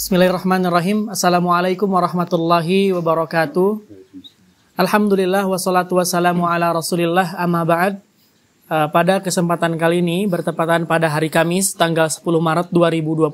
Bismillahirrahmanirrahim. Assalamualaikum warahmatullahi wabarakatuh. Alhamdulillah wassalatu wassalamu ala Rasulillah amma ba'd. Uh, pada kesempatan kali ini bertepatan pada hari Kamis tanggal 10 Maret 2022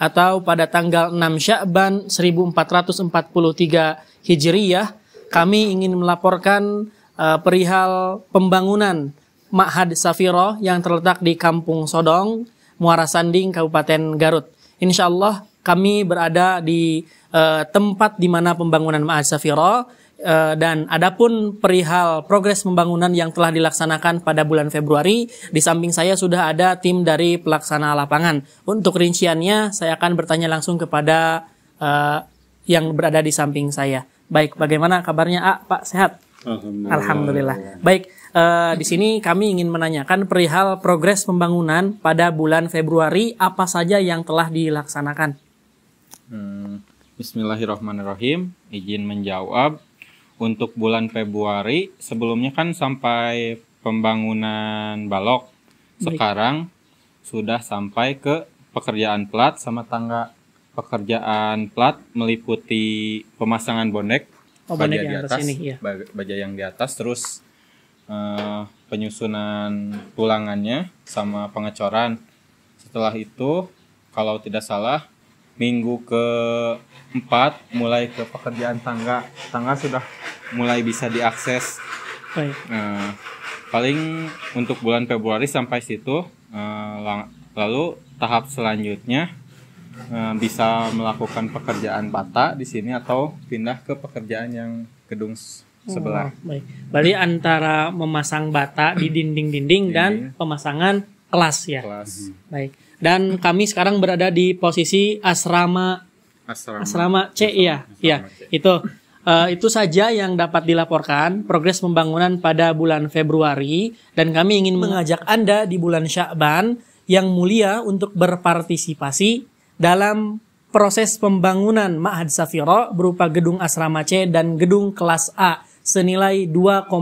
atau pada tanggal 6 Syakban 1443 Hijriyah, kami ingin melaporkan uh, perihal pembangunan Ma'had Safiro yang terletak di Kampung Sodong, Muara Sanding, Kabupaten Garut. Insya Allah kami berada di uh, tempat di mana pembangunan Ma'ad Safira uh, eh, dan adapun perihal progres pembangunan yang telah dilaksanakan pada bulan Februari, di samping saya sudah ada tim dari pelaksana lapangan. Untuk rinciannya, saya akan bertanya langsung kepada uh, yang berada di samping saya. Baik, bagaimana kabarnya, A, ah, Pak? Sehat? Alhamdulillah. Alhamdulillah. Baik, uh, di sini kami ingin menanyakan perihal progres pembangunan pada bulan Februari apa saja yang telah dilaksanakan. Hmm, Bismillahirrahmanirrahim. Izin menjawab. Untuk bulan Februari sebelumnya kan sampai pembangunan balok. Sekarang Baik. sudah sampai ke pekerjaan plat sama tangga pekerjaan plat meliputi pemasangan bonek, oh, baja bonek di atas, ini, ya. baja yang di atas, terus uh, penyusunan tulangannya sama pengecoran. Setelah itu, kalau tidak salah, minggu ke empat mulai ke pekerjaan tangga tangga sudah mulai bisa diakses Baik. Uh, paling untuk bulan Februari sampai situ uh, lalu tahap selanjutnya uh, bisa melakukan pekerjaan bata di sini atau pindah ke pekerjaan yang gedung sebelah. Oh, baik. Bali antara memasang bata di dinding-dinding dan pemasangan kelas ya. Kelas. Mhm. Baik. Dan kami sekarang berada di posisi asrama asrama, asrama C asrama, ya. Asrama ya, C. itu. Uh, itu saja yang dapat dilaporkan progres pembangunan pada bulan Februari dan kami ingin mengajak Anda di bulan Syakban yang mulia untuk berpartisipasi dalam proses pembangunan Ma'had Safiro berupa gedung asrama C dan gedung kelas A senilai 2,8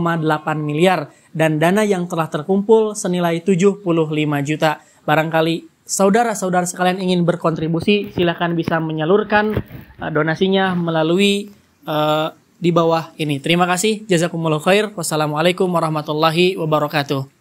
miliar dan dana yang telah terkumpul senilai 75 juta. Barangkali saudara-saudara sekalian ingin berkontribusi, silakan bisa menyalurkan uh, donasinya melalui uh, di bawah ini. Terima kasih. Jazakumullah khair. Wassalamualaikum warahmatullahi wabarakatuh.